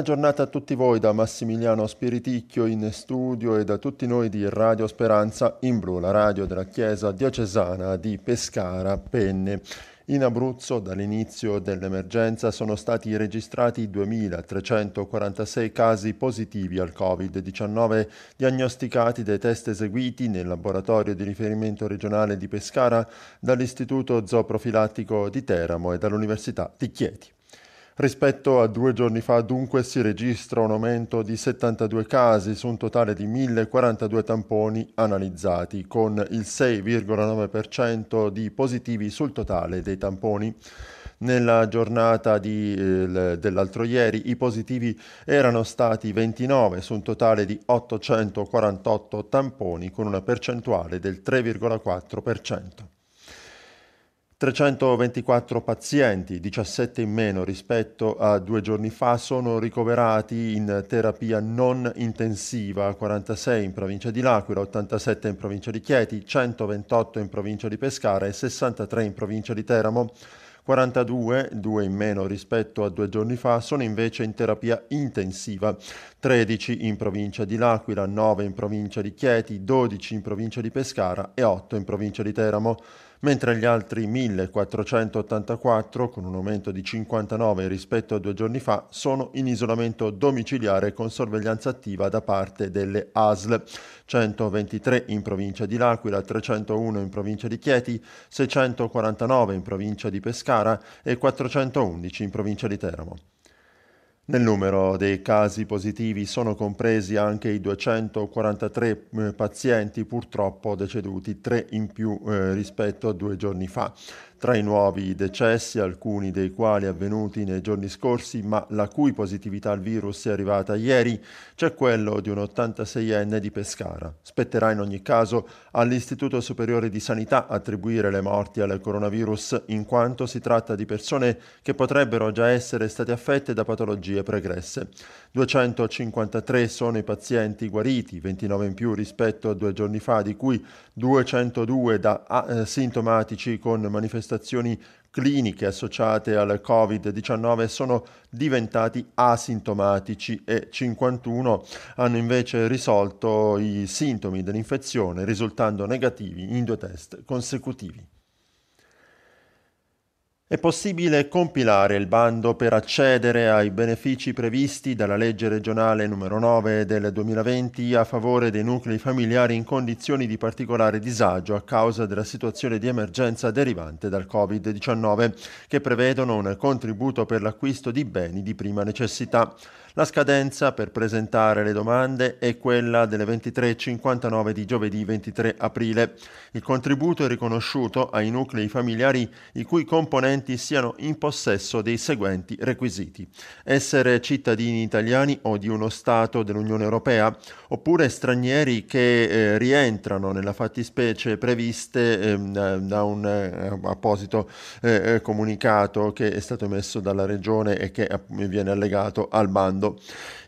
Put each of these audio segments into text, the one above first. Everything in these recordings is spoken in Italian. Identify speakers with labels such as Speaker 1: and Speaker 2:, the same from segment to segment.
Speaker 1: buona giornata a tutti voi da Massimiliano Spiriticchio in studio e da tutti noi di Radio Speranza in Blu, la radio della Chiesa diocesana di Pescara Penne. In Abruzzo dall'inizio dell'emergenza sono stati registrati 2.346 casi positivi al Covid-19 diagnosticati dai test eseguiti nel laboratorio di riferimento regionale di Pescara, dall'Istituto Zooprofilattico di Teramo e dall'Università di Chieti. Rispetto a due giorni fa dunque si registra un aumento di 72 casi su un totale di 1042 tamponi analizzati, con il 6,9% di positivi sul totale dei tamponi. Nella giornata di, dell'altro ieri i positivi erano stati 29 su un totale di 848 tamponi con una percentuale del 3,4%. 324 pazienti, 17 in meno rispetto a due giorni fa, sono ricoverati in terapia non intensiva, 46 in provincia di L'Aquila, 87 in provincia di Chieti, 128 in provincia di Pescara e 63 in provincia di Teramo. 42, 2 in meno rispetto a due giorni fa, sono invece in terapia intensiva, 13 in provincia di L'Aquila, 9 in provincia di Chieti, 12 in provincia di Pescara e 8 in provincia di Teramo mentre gli altri 1.484, con un aumento di 59 rispetto a due giorni fa, sono in isolamento domiciliare con sorveglianza attiva da parte delle ASL, 123 in provincia di L'Aquila, 301 in provincia di Chieti, 649 in provincia di Pescara e 411 in provincia di Teramo. Nel numero dei casi positivi sono compresi anche i 243 eh, pazienti purtroppo deceduti, tre in più eh, rispetto a due giorni fa. Tra i nuovi decessi, alcuni dei quali avvenuti nei giorni scorsi, ma la cui positività al virus è arrivata ieri, c'è quello di un 86enne di Pescara. Spetterà in ogni caso all'Istituto Superiore di Sanità attribuire le morti al coronavirus in quanto si tratta di persone che potrebbero già essere state affette da patologie patologie pregresse. 253 sono i pazienti guariti, 29 in più rispetto a due giorni fa, di cui 202 da ah, eh, sintomatici con manifestazioni cliniche associate al Covid-19 sono diventati asintomatici e 51 hanno invece risolto i sintomi dell'infezione risultando negativi in due test consecutivi è possibile compilare il bando per accedere ai benefici previsti dalla legge regionale numero 9 del 2020 a favore dei nuclei familiari in condizioni di particolare disagio a causa della situazione di emergenza derivante dal Covid-19, che prevedono un contributo per l'acquisto di beni di prima necessità. La scadenza per presentare le domande è quella delle 23.59 di giovedì 23 aprile. Il contributo è riconosciuto ai nuclei familiari i cui componenti siano in possesso dei seguenti requisiti. Essere cittadini italiani o di uno Stato dell'Unione Europea, oppure stranieri che eh, rientrano nella fattispecie previste eh, da un eh, apposito eh, eh, comunicato che è stato emesso dalla Regione e che eh, viene allegato al bando fondo.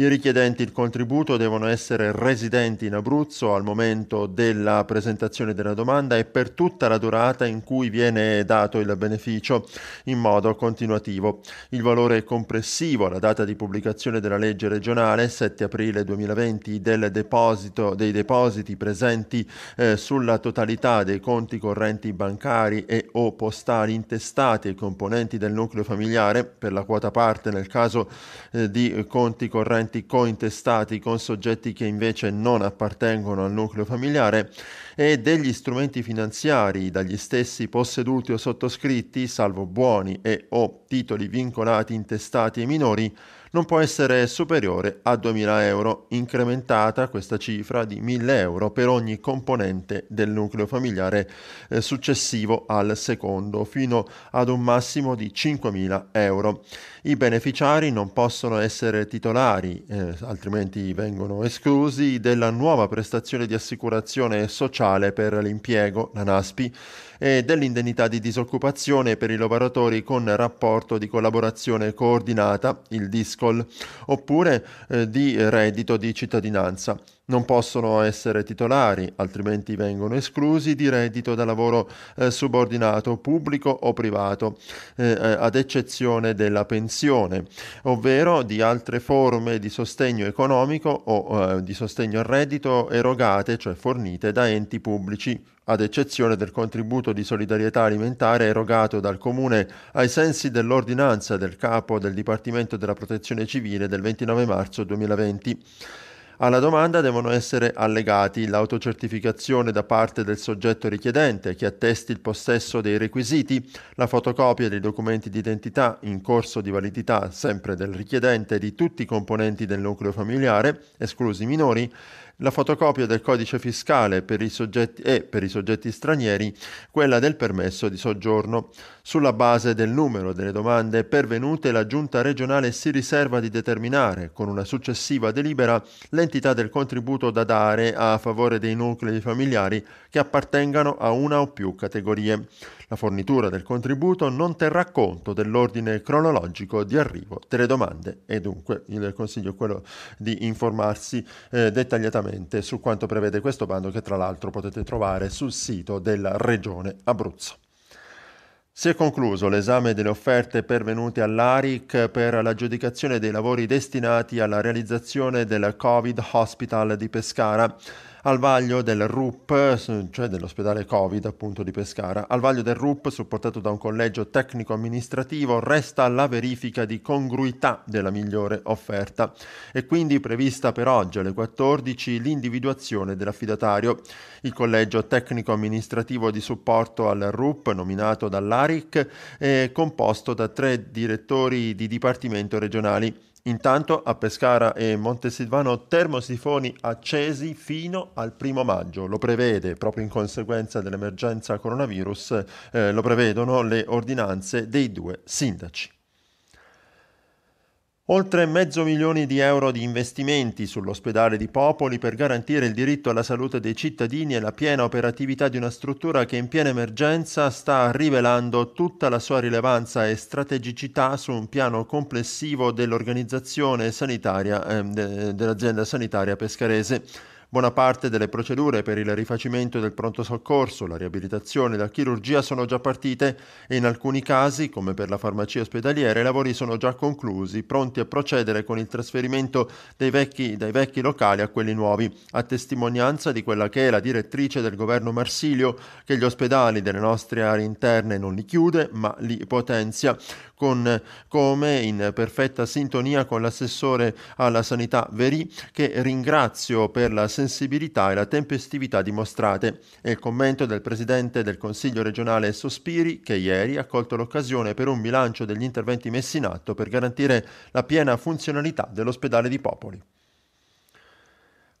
Speaker 1: I richiedenti il contributo devono essere residenti in Abruzzo al momento della presentazione della domanda e per tutta la durata in cui viene dato il beneficio in modo continuativo. Il valore complessivo alla data di pubblicazione della legge regionale 7 aprile 2020 del deposito, dei depositi presenti eh, sulla totalità dei conti correnti bancari e o postali intestati ai componenti del nucleo familiare per la quota parte nel caso eh, di contributo conti correnti cointestati con soggetti che invece non appartengono al nucleo familiare e degli strumenti finanziari dagli stessi posseduti o sottoscritti, salvo buoni e o titoli vincolati intestati ai minori, non può essere superiore a 2.000 euro, incrementata questa cifra di 1.000 euro per ogni componente del nucleo familiare eh, successivo al secondo, fino ad un massimo di 5.000 euro. I beneficiari non possono essere titolari, eh, altrimenti vengono esclusi, della nuova prestazione di assicurazione sociale per l'impiego, la NASPI, e dell'indennità di disoccupazione per i lavoratori con rapporto di collaborazione coordinata, il DISCOL, oppure eh, di reddito di cittadinanza. Non possono essere titolari, altrimenti vengono esclusi, di reddito da lavoro eh, subordinato pubblico o privato, eh, eh ad eccezione della pensione, ovvero di altre forme di sostegno economico o eh, di sostegno al reddito erogate, cioè fornite da enti pubblici ad eccezione del contributo di solidarietà alimentare erogato dal Comune ai sensi dell'ordinanza del capo del Dipartimento della Protezione Civile del 29 marzo 2020. Alla domanda devono essere allegati l'autocertificazione da parte del soggetto richiedente che attesti il possesso dei requisiti, la fotocopia dei documenti d'identità in corso di validità sempre del richiedente e di tutti i componenti del nucleo familiare, esclusi i minori, la fotocopia del codice fiscale per soggetti, e eh, per i soggetti stranieri quella del permesso di soggiorno. Sulla base del numero delle domande pervenute la Giunta regionale si riserva di determinare con una successiva delibera l'entità del contributo da dare a favore dei nuclei familiari che appartengano a una o più categorie. La fornitura del contributo non terrà conto dell'ordine cronologico di arrivo delle domande e dunque il consiglio è quello di informarsi eh, dettagliatamente maggiormente su quanto prevede questo bando che tra l'altro potete trovare sul sito della Regione Abruzzo. Si è concluso l'esame delle offerte pervenute all'ARIC per l'aggiudicazione dei lavori destinati alla realizzazione del Covid Hospital di Pescara al vaglio del RUP, cioè dell'ospedale Covid appunto di Pescara. Al vaglio del RUP, supportato da un collegio tecnico-amministrativo, resta la verifica di congruità della migliore offerta e quindi prevista per oggi alle 14 l'individuazione dell'affidatario. Il collegio tecnico-amministrativo di supporto al RUP, nominato dall'ARIC, è composto da tre direttori di dipartimento regionali Intanto a Pescara e Montesilvano termosifoni accesi fino al primo maggio, lo prevede proprio in conseguenza dell'emergenza coronavirus, eh, lo prevedono le ordinanze dei due sindaci. Oltre mezzo milione di euro di investimenti sull'ospedale di Popoli per garantire il diritto alla salute dei cittadini e la piena operatività di una struttura che in piena emergenza sta rivelando tutta la sua rilevanza e strategicità su un piano complessivo dell'organizzazione sanitaria eh, dell'azienda sanitaria pescarese. Buona parte delle procedure per il rifacimento del pronto soccorso, la riabilitazione e la chirurgia sono già partite e in alcuni casi, come per la farmacia ospedaliera, i lavori sono già conclusi, pronti a procedere con il trasferimento vecchi, dai vecchi locali a quelli nuovi, a testimonianza di quella che è la direttrice del governo Marsilio che gli ospedali delle nostre aree interne non li chiude ma li potenzia, con, come in perfetta sintonia con l'assessore alla sanità Veri, che ringrazio per la sensibilità e la tempestività dimostrate È il commento del Presidente del Consiglio regionale Sospiri che ieri ha colto l'occasione per un bilancio degli interventi messi in atto per garantire la piena funzionalità dell'ospedale di Popoli.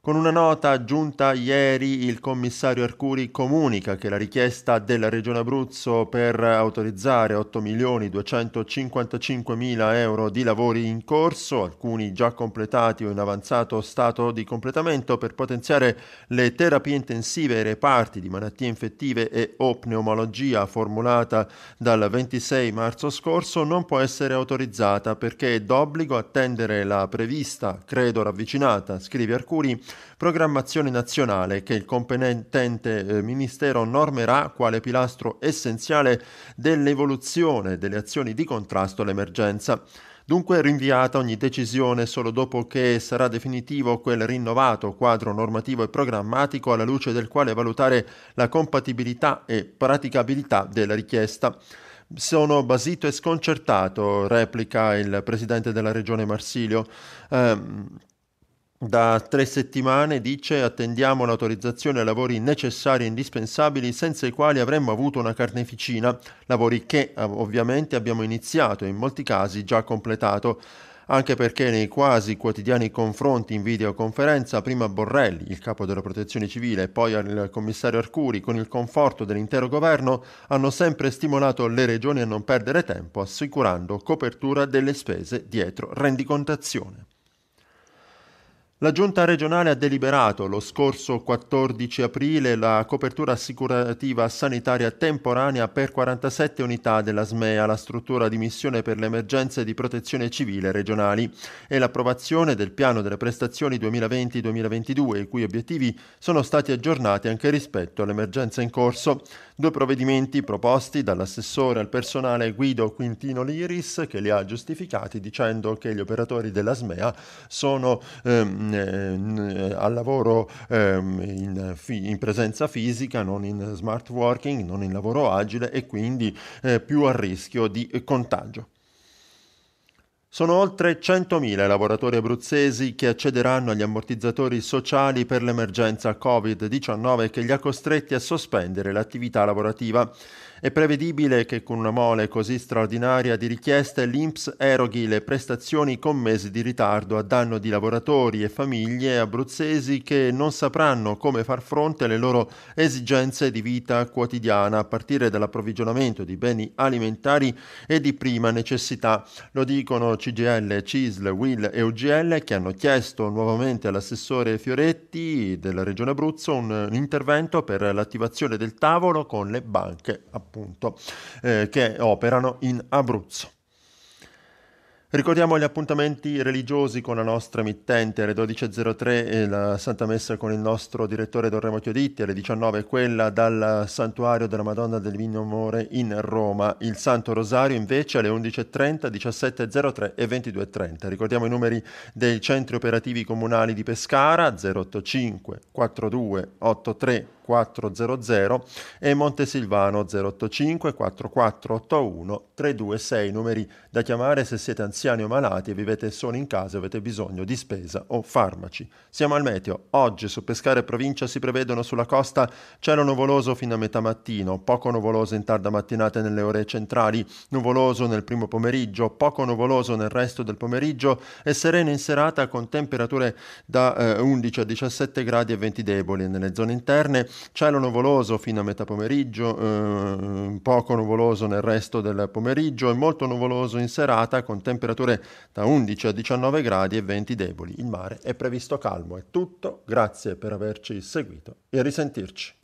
Speaker 1: Con una nota aggiunta ieri il commissario Arcuri comunica che la richiesta della Regione Abruzzo per autorizzare 8.255.000 euro di lavori in corso, alcuni già completati o in avanzato stato di completamento, per potenziare le terapie intensive e reparti di malattie infettive e o pneumologia formulata dal 26 marzo scorso non può essere autorizzata perché è d'obbligo attendere la prevista, credo ravvicinata, scrive Arcuri, programmazione nazionale che il competente eh, Ministero normerà quale pilastro essenziale dell'evoluzione delle azioni di contrasto all'emergenza. Dunque rinviata ogni decisione solo dopo che sarà definitivo quel rinnovato quadro normativo e programmatico alla luce del quale valutare la compatibilità e praticabilità della richiesta. Sono basito e sconcertato, replica il presidente della regione Marsilio. Eh, da tre settimane dice attendiamo l'autorizzazione ai lavori necessari e indispensabili senza i quali avremmo avuto una carneficina, lavori che ovviamente abbiamo iniziato e in molti casi già completato, anche perché nei quasi quotidiani confronti in videoconferenza prima Borrelli, il capo della protezione civile, e poi il commissario Arcuri, con il conforto dell'intero governo, hanno sempre stimolato le regioni a non perdere tempo assicurando copertura delle spese dietro rendicontazione. La giunta regionale ha deliberato lo scorso 14 aprile la copertura assicurativa sanitaria temporanea per 47 unità della SMEA, la struttura di missione per le emergenze di protezione civile regionali, e l'approvazione del piano delle prestazioni 2020-2022, i cui obiettivi sono stati aggiornati anche rispetto all'emergenza in corso. Due provvedimenti proposti dall'assessore al personale Guido Quintino Liris, che li ha giustificati dicendo che gli operatori della SMEA sono... Ehm, ehm, al lavoro ehm, in, in, presenza fisica, non in smart working, non in lavoro agile e quindi eh, più a rischio di contagio. Sono oltre 100.000 i lavoratori abruzzesi che accederanno agli ammortizzatori sociali per l'emergenza Covid-19 che li ha costretti a sospendere l'attività lavorativa. È prevedibile che con una mole così straordinaria di richieste l'INPS eroghi le prestazioni con mesi di ritardo a danno di lavoratori e famiglie abruzzesi che non sapranno come far fronte alle loro esigenze di vita quotidiana a partire dall'approvvigionamento di beni alimentari e di prima necessità. Lo dicono CGL, CISL, WIL e UGL che hanno chiesto nuovamente all'assessore Fioretti della Regione Abruzzo un, un intervento per l'attivazione del tavolo con le banche appunto eh, che operano in Abruzzo. Ricordiamo gli appuntamenti religiosi con la nostra emittente alle 12.03 la Santa Messa con il nostro direttore Dorremo Chioditti, alle 19 quella dal Santuario della Madonna del Vigno Amore in Roma, il Santo Rosario invece alle 11.30, 17.03 e 22.30. Ricordiamo i numeri dei centri operativi comunali di Pescara 085 42 83 400 e Montesilvano 085 4481 326, numeri da chiamare se siete anziani o malati e vivete solo in casa e avete bisogno di spesa o farmaci. Siamo al meteo. Oggi su Pescare provincia si prevedono sulla costa cielo nuvoloso fino a metà mattino, poco nuvoloso in tarda mattinata nelle ore centrali, nuvoloso nel primo pomeriggio, poco nuvoloso nel resto del pomeriggio e sereno in serata con temperature da eh, 11 a 17 gradi e venti deboli nelle zone interne cielo nuvoloso fino a metà pomeriggio, eh, poco nuvoloso nel resto del pomeriggio e molto nuvoloso in serata con temperature da 11 a 19 gradi e venti deboli. Il mare è previsto calmo. È tutto, grazie per averci seguito e a risentirci.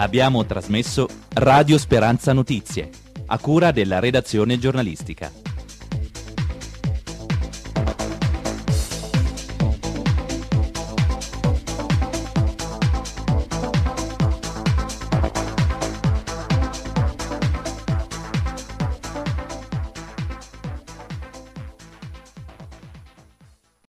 Speaker 1: Abbiamo trasmesso Radio Speranza Notizie, a cura della redazione giornalistica.